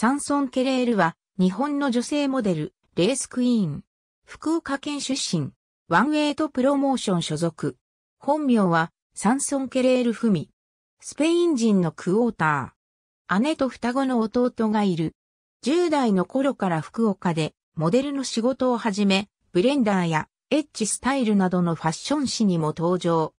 サンソン・ケレールは、日本の女性モデル、レースクイーン。福岡県出身。ワンウェイトプロモーション所属。本名は、サンソン・ケレール・フミ。スペイン人のクォーター。姉と双子の弟がいる。10代の頃から福岡で、モデルの仕事を始め、ブレンダーや、エッジスタイルなどのファッション誌にも登場。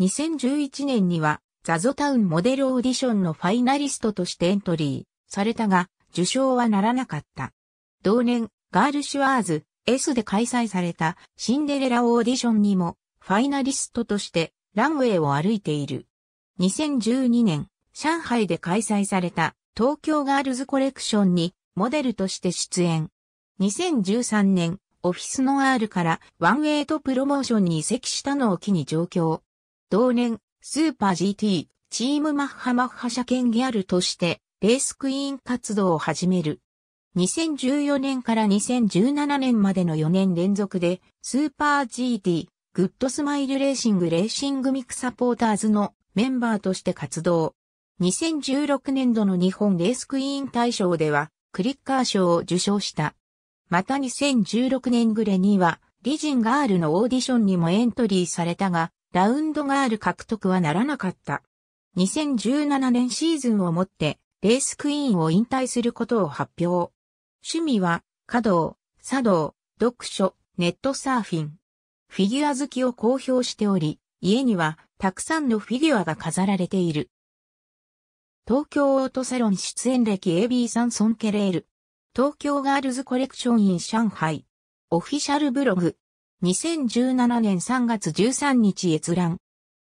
2011年には、ザゾタウンモデルオーディションのファイナリストとしてエントリーされたが、受賞はならなかった。同年、ガールシュワーズ、S で開催されたシンデレラオーディションにもファイナリストとしてランウェイを歩いている。2012年、上海で開催された東京ガールズコレクションにモデルとして出演。2013年、オフィスの R からワンウェイとプロモーションに移籍したのを機に上京。同年、スーパー GT、チームマッハマッハ車検ギャルとしてレースクイーン活動を始める。2014年から2017年までの4年連続で、スーパー GT、グッドスマイルレーシングレーシングミックサポーターズのメンバーとして活動。2016年度の日本レースクイーン大賞では、クリッカー賞を受賞した。また2016年暮れには、リジンガールのオーディションにもエントリーされたが、ラウンドガール獲得はならなかった。2017年シーズンをもって、レースクイーンを引退することを発表。趣味は、華道、茶道、読書、ネットサーフィン。フィギュア好きを公表しており、家にはたくさんのフィギュアが飾られている。東京オートサロン出演歴 AB さんソンケレール。東京ガールズコレクションイン上海。オフィシャルブログ。2017年3月13日閲覧。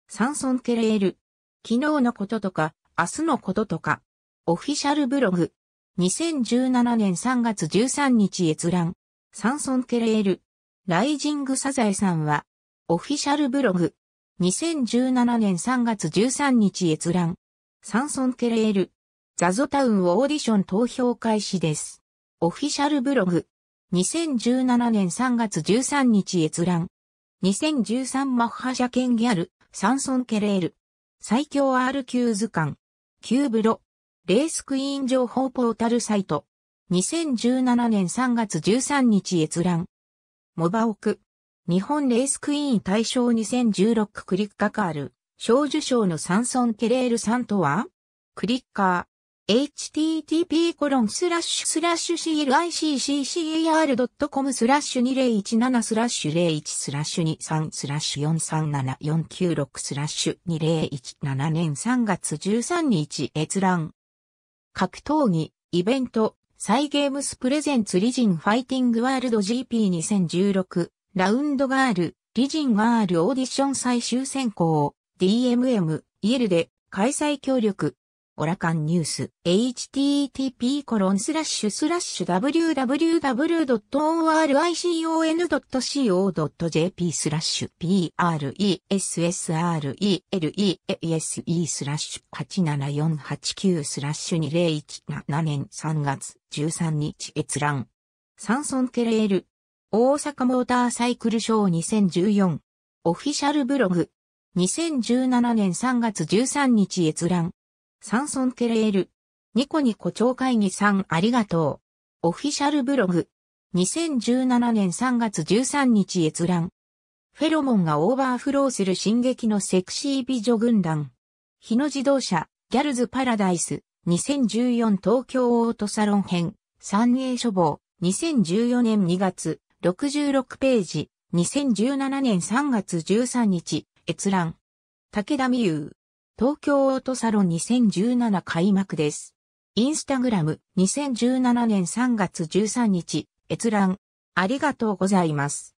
サンソンケレール。昨日のこととか、明日のこととか。オフィシャルブログ。2017年3月13日閲覧。サンソン・ケレール。ライジング・サザエさんは、オフィシャルブログ。2017年3月13日閲覧。サンソン・ケレール。ザゾタウンオーディション投票開始です。オフィシャルブログ。2017年3月13日閲覧。2013マッハ社権ギャル、サンソン・ケレール。最強 R q 図鑑。キューブロ。レースクイーン情報ポータルサイト。2017年3月13日閲覧。モバオク。日本レースクイーン大賞2016クリッカーカール。小受賞のサンソン・ケレールさんとはクリッカー。http コロンスラッシュスラッシュ clicccar.com スラッシュ2017スラッシュ01スラッシュ23スラッシュ437496スラッシュ2017年3月13日閲覧。格闘技、イベント、サイゲームスプレゼンツリジンファイティングワールド GP2016 ラウンドガール、リジンガールオーディション最終選考、DMM、イエルで開催協力、オラカンニュース、http コロンスラッシュスラッシュ www.oricon.co.jp スラッシュ pressrelease スラッシュ87489スラッシュ2017年3月13日閲覧。サンソンケレール。大阪モーターサイクルショー2014。オフィシャルブログ。2017年3月13日閲覧。サンソンケレール。ニコニコ超会議さんありがとう。オフィシャルブログ。2017年3月13日閲覧。フェロモンがオーバーフローする進撃のセクシー美女軍団。日野自動車、ギャルズパラダイス、2014東京オートサロン編、三栄書房、2014年2月、66ページ、2017年3月13日、閲覧。武田美優。東京オートサロン2017開幕です。インスタグラム2017年3月13日、閲覧。ありがとうございます。